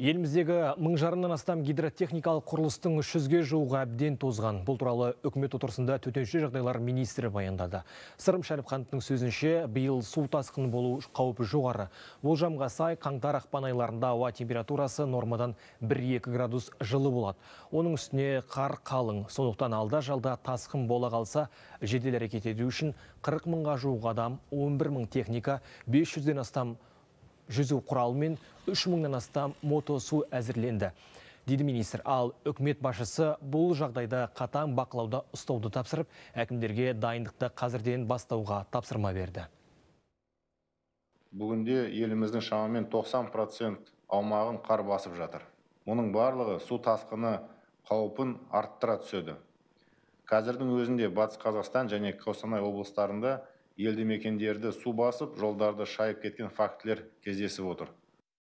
Еліміздегі мың жарымнан астам гидротехникалық құрылыстың үш жүзге жуығы әбден тозған. Бұл туралы үкімет отырысында төтенше жағдайлар министрі баяндады. Сырым Шәріпхановтың сөзінше, биыл су тасқыны болу қаупі жоғары. Болжамға сай қаңтар ақпан айларында ауа температурасы нормадан бір екі градус жылы болады. Оның үстіне қар қалың. Сондықтан алда жалда тасқын бола қалса, жедел әрекет ету үшін қырық мыңға жуық адам, бір мың техника, 500-ден астам жүзу құралы мен үш мыңнан астам мотосу әзірленді Деді министр ал үкімет басшысы бұл жағдайда қатаң бақылауда ұстауды тапсырып әкімдерге дайындықты қазірден бастауға тапсырма берді бүгінде еліміздің шамамен 90 процент аумағын қар басып жатыр мұның барлығы су тасқыны қаупін арттыра түседі қазірдің өзінде батыс қазақстан және қостанай облыстарында елді мекендерді су басып жолдарды шайып кеткен фактілер кездесіп отыр